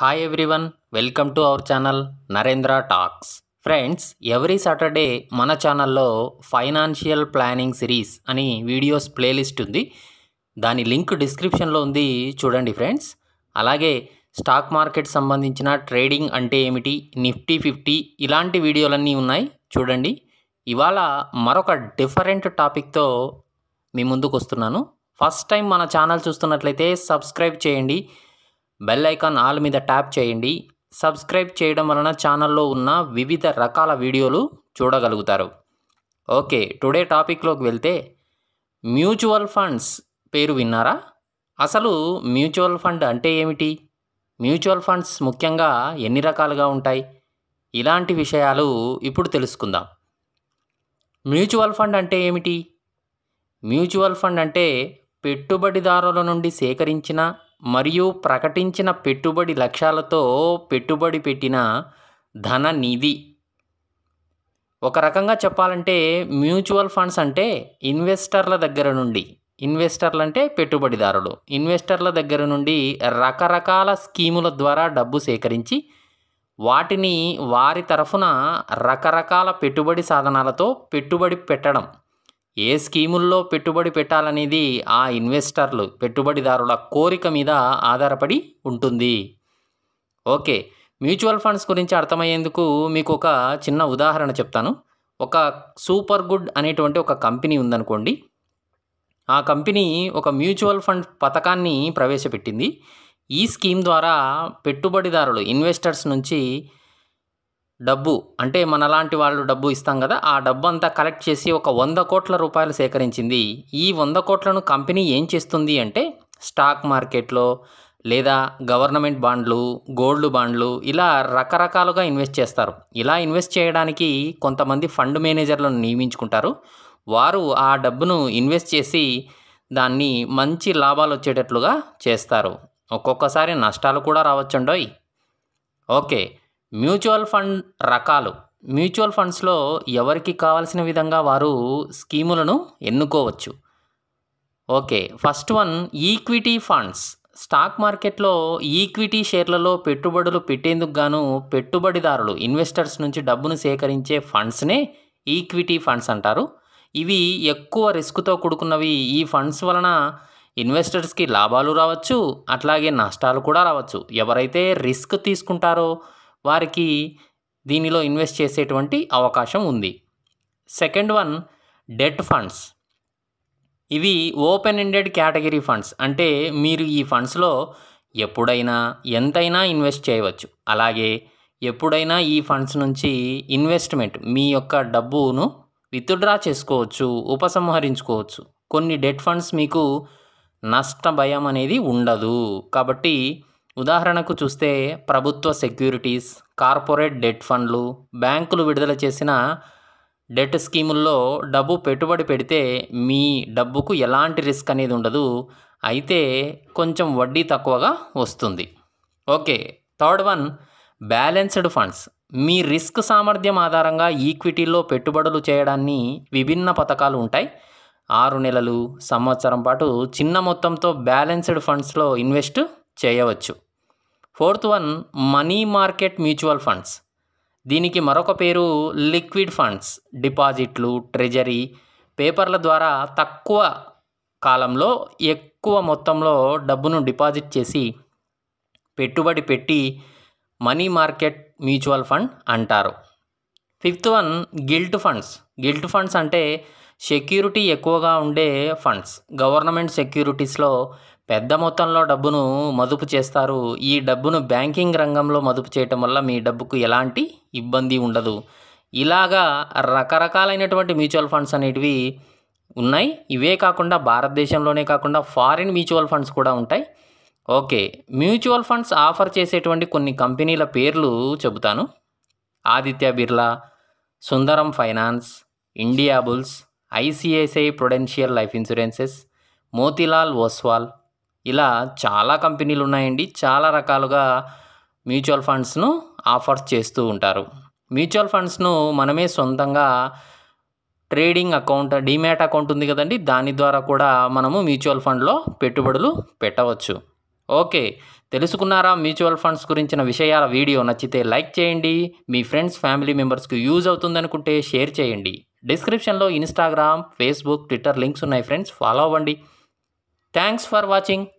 hi everyone welcome to our channel Narendra talks friends every Saturday మన ఛానల్లో financial planning series అని videos playlist ఉంది దాని లింక్ డిస్క్రిప్షన్లో ఉంది చూడండి ఫ్రెండ్స్ అలాగే స్టాక్ మార్కెట్ సంబంధించిన ట్రేడింగ్ అంటే ఏమిటి నిఫ్టీ ఫిఫ్టీ ఇలాంటి వీడియోలన్నీ ఉన్నాయి చూడండి ఇవాళ మరొక డిఫరెంట్ టాపిక్తో మీ ముందుకు వస్తున్నాను ఫస్ట్ టైం మన ఛానల్ చూస్తున్నట్లయితే సబ్స్క్రైబ్ చేయండి బెల్ ఐకాన్ ఆల్ మీద ట్యాప్ చేయండి సబ్స్క్రైబ్ చేయడం వలన ఛానల్లో ఉన్న వివిధ రకాల వీడియోలు చూడగలుగుతారు ఓకే టుడే టాపిక్లోకి వెళ్తే మ్యూచువల్ ఫండ్స్ పేరు విన్నారా అసలు మ్యూచువల్ ఫండ్ అంటే ఏమిటి మ్యూచువల్ ఫండ్స్ ముఖ్యంగా ఎన్ని రకాలుగా ఉంటాయి ఇలాంటి విషయాలు ఇప్పుడు తెలుసుకుందాం మ్యూచువల్ ఫండ్ అంటే ఏమిటి మ్యూచువల్ ఫండ్ అంటే పెట్టుబడిదారుల నుండి సేకరించిన మరియు ప్రకటించిన పెట్టుబడి లక్ష్యాలతో పెట్టుబడి పెట్టిన ధన నిధి ఒక రకంగా చెప్పాలంటే మ్యూచువల్ ఫండ్స్ అంటే ఇన్వెస్టర్ల దగ్గర నుండి ఇన్వెస్టర్లు అంటే పెట్టుబడిదారులు ఇన్వెస్టర్ల దగ్గర నుండి రకరకాల స్కీముల ద్వారా డబ్బు సేకరించి వాటిని వారి తరఫున రకరకాల పెట్టుబడి సాధనాలతో పెట్టుబడి పెట్టడం ఏ స్కీముల్లో పెట్టుబడి పెట్టాలనేది ఆ ఇన్వెస్టర్లు పెట్టుబడిదారుల కోరిక మీద ఆధారపడి ఉంటుంది ఓకే మ్యూచువల్ ఫండ్స్ గురించి అర్థమయ్యేందుకు మీకు ఒక చిన్న ఉదాహరణ చెప్తాను ఒక సూపర్ గుడ్ అనేటువంటి ఒక కంపెనీ ఉందనుకోండి ఆ కంపెనీ ఒక మ్యూచువల్ ఫండ్ పథకాన్ని ప్రవేశపెట్టింది ఈ స్కీమ్ ద్వారా పెట్టుబడిదారులు ఇన్వెస్టర్స్ నుంచి డబ్బు అంటే మనలాంటి వాళ్ళు డబ్బు ఇస్తాం కదా ఆ డబ్బు అంతా కలెక్ట్ చేసి ఒక వంద కోట్ల రూపాయలు సేకరించింది ఈ వంద కోట్లను కంపెనీ ఏం చేస్తుంది అంటే స్టాక్ మార్కెట్లో లేదా గవర్నమెంట్ బాండ్లు గోల్డ్ బాండ్లు ఇలా రకరకాలుగా ఇన్వెస్ట్ చేస్తారు ఇలా ఇన్వెస్ట్ చేయడానికి కొంతమంది ఫండ్ మేనేజర్లను నియమించుకుంటారు వారు ఆ డబ్బును ఇన్వెస్ట్ చేసి దాన్ని మంచి లాభాలు వచ్చేటట్లుగా చేస్తారు ఒక్కొక్కసారి నష్టాలు కూడా రావచ్చుండోయ్ ఓకే మ్యూచువల్ ఫండ్ రకాలు మ్యూచువల్ ఫండ్స్లో ఎవరికి కావాల్సిన విధంగా వారు స్కీములను ఎన్నుకోవచ్చు okay first one equity funds stock మార్కెట్లో ఈక్విటీ షేర్లలో పెట్టుబడులు పెట్టేందుకు గాను పెట్టుబడిదారులు ఇన్వెస్టర్స్ నుంచి డబ్బును సేకరించే ఫండ్స్నే ఈక్విటీ ఫండ్స్ అంటారు ఇవి ఎక్కువ రిస్క్తో కూడుకున్నవి ఈ ఫండ్స్ వలన ఇన్వెస్టర్స్కి లాభాలు రావచ్చు అట్లాగే నష్టాలు కూడా రావచ్చు ఎవరైతే రిస్క్ తీసుకుంటారో వారికి దీనిలో ఇన్వెస్ట్ చేసేటువంటి అవకాశం ఉంది సెకండ్ వన్ డెట్ ఫండ్స్ ఇవి ఓపెన్ ఎండెడ్ కేటగిరీ ఫండ్స్ అంటే మీరు ఈ ఫండ్స్లో ఎప్పుడైనా ఎంతైనా ఇన్వెస్ట్ చేయవచ్చు అలాగే ఎప్పుడైనా ఈ ఫండ్స్ నుంచి ఇన్వెస్ట్మెంట్ మీ యొక్క డబ్బును విత్డ్రా చేసుకోవచ్చు ఉపసంహరించుకోవచ్చు కొన్ని డెట్ ఫండ్స్ మీకు నష్ట భయం అనేది ఉండదు కాబట్టి ఉదాహరణకు చూస్తే ప్రభుత్వ సెక్యూరిటీస్ కార్పొరేట్ డెట్ ఫండ్లు బ్యాంకులు విడుదల చేసిన డెట్ స్కీముల్లో డబ్బు పెట్టుబడి పెడితే మీ డబ్బుకు ఎలాంటి రిస్క్ అనేది ఉండదు అయితే కొంచెం వడ్డీ తక్కువగా వస్తుంది okay third one balanced funds మీ రిస్క్ సామర్థ్యం ఆధారంగా ఈక్విటీలో పెట్టుబడులు చేయడాన్ని విభిన్న పథకాలు ఉంటాయి ఆరు నెలలు సంవత్సరం పాటు చిన్న మొత్తంతో బ్యాలెన్స్డ్ ఫండ్స్లో ఇన్వెస్ట్ చేయవచ్చు fourth one money market mutual funds దీనికి మరొక పేరు లిక్విడ్ ఫండ్స్ డిపాజిట్లు ట్రెజరీ పేపర్ల ద్వారా తక్కువ కాలంలో ఎక్కువ మొత్తంలో డబ్బును డిపాజిట్ చేసి పెట్టుబడి పెట్టి మనీ మార్కెట్ మ్యూచువల్ ఫండ్ అంటారు fifth one gilt funds gilt funds అంటే సెక్యూరిటీ ఎక్కువగా ఉండే ఫండ్స్ గవర్నమెంట్ సెక్యూరిటీస్లో పెద్ద మొత్తంలో డబ్బును మదుపు చేస్తారు ఈ డబ్బును బ్యాంకింగ్ రంగంలో మదుపు చేయటం వల్ల మీ డబ్బుకు ఎలాంటి ఇబ్బంది ఉండదు ఇలాగా రకరకాలైనటువంటి మ్యూచువల్ ఫండ్స్ అనేటివి ఉన్నాయి ఇవే కాకుండా భారతదేశంలోనే కాకుండా ఫారిన్ మ్యూచువల్ ఫండ్స్ కూడా ఉంటాయి ఓకే మ్యూచువల్ ఫండ్స్ ఆఫర్ చేసేటువంటి కొన్ని కంపెనీల పేర్లు చెబుతాను Aditya Birla Sundaram finance Indiabulls ICICI prudential life insurances Motilal Oswal ఇలా చాలా కంపెనీలు ఉన్నాయండి చాలా రకాలుగా మ్యూచువల్ ఫండ్స్ను ఆఫర్స్ చేస్తూ ఉంటారు మ్యూచువల్ ఫండ్స్ను మనమే సొంతంగా ట్రేడింగ్ అకౌంట్ డిమ్యాట్ అకౌంట్ ఉంది కదండి దాని ద్వారా కూడా మనము మ్యూచువల్ ఫండ్లో పెట్టుబడులు పెట్టవచ్చు ఓకే తెలుసుకున్నారా మ్యూచువల్ ఫండ్స్ గురించిన విషయాల వీడియో నచ్చితే లైక్ చేయండి మీ ఫ్రెండ్స్ ఫ్యామిలీ మెంబర్స్కి యూజ్ అవుతుందనుకుంటే షేర్ చేయండి డిస్క్రిప్షన్లో ఇన్స్టాగ్రామ్ ఫేస్బుక్ ట్విట్టర్ లింక్స్ ఉన్నాయి ఫ్రెండ్స్ ఫాలో అవ్వండి థ్యాంక్స్ ఫర్ వాచింగ్